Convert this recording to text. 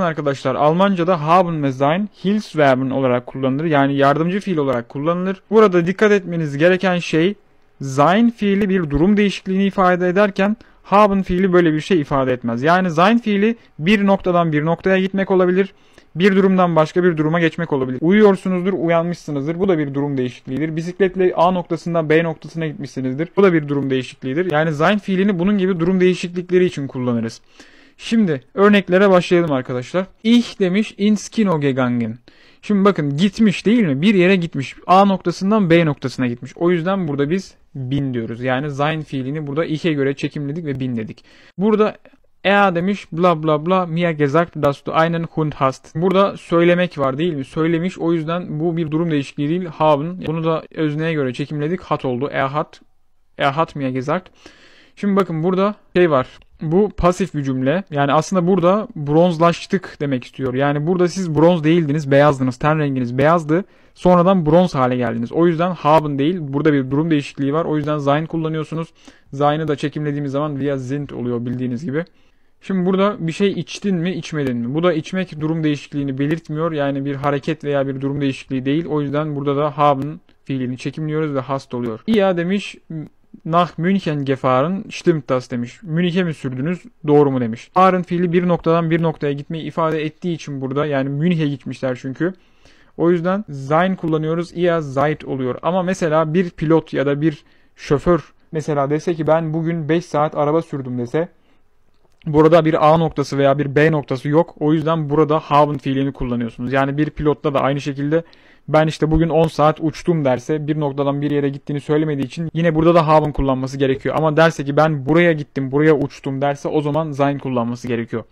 arkadaşlar Almanca'da haben sein, Hilfsverben olarak kullanılır. Yani yardımcı fiil olarak kullanılır. Burada dikkat etmeniz gereken şey sein fiili bir durum değişikliğini ifade ederken haben fiili böyle bir şey ifade etmez. Yani sein fiili bir noktadan bir noktaya gitmek olabilir. Bir durumdan başka bir duruma geçmek olabilir. Uyuyorsunuzdur, uyanmışsınızdır. Bu da bir durum değişikliğidir. Bisikletle A noktasından B noktasına gitmişsinizdir. Bu da bir durum değişikliğidir. Yani sein fiilini bunun gibi durum değişiklikleri için kullanırız. Şimdi örneklere başlayalım arkadaşlar. Ich demiş ins Kino gegangen. Şimdi bakın gitmiş değil mi? Bir yere gitmiş. A noktasından B noktasına gitmiş. O yüzden burada biz bin diyoruz. Yani sein fiilini burada ich'e göre çekimledik ve bin dedik. Burada er demiş bla bla bla mir gesagt dass du einen Hund hast. Burada söylemek var değil mi? Söylemiş o yüzden bu bir durum değişikliği değil. Haben. Bunu da özneye göre çekimledik. Hat oldu. Er hat. Er hat mir gesagt. Şimdi bakın burada şey var. Bu pasif bir cümle. Yani aslında burada bronzlaştık demek istiyor. Yani burada siz bronz değildiniz, beyazdınız. Ten renginiz beyazdı. Sonradan bronz hale geldiniz. O yüzden haben değil. Burada bir durum değişikliği var. O yüzden sein kullanıyorsunuz. Sein'ı da çekimlediğimiz zaman via zint oluyor bildiğiniz gibi. Şimdi burada bir şey içtin mi içmedin mi? Bu da içmek durum değişikliğini belirtmiyor. Yani bir hareket veya bir durum değişikliği değil. O yüzden burada da haben fiilini çekimliyoruz ve hast oluyor. İya demiş Nach München gefahren stimmt das demiş. Münih'e mi sürdünüz? Doğru mu demiş. Fahren fiili bir noktadan bir noktaya gitmeyi ifade ettiği için burada yani Münih'e gitmişler çünkü. O yüzden sein kullanıyoruz. Ia seit oluyor. Ama mesela bir pilot ya da bir şoför mesela dese ki ben bugün 5 saat araba sürdüm dese Burada bir A noktası veya bir B noktası yok. O yüzden burada haben fiilini kullanıyorsunuz. Yani bir pilotta da aynı şekilde ben işte bugün 10 saat uçtum derse bir noktadan bir yere gittiğini söylemediği için yine burada da haben kullanması gerekiyor. Ama derse ki ben buraya gittim, buraya uçtum derse o zaman sein kullanması gerekiyor.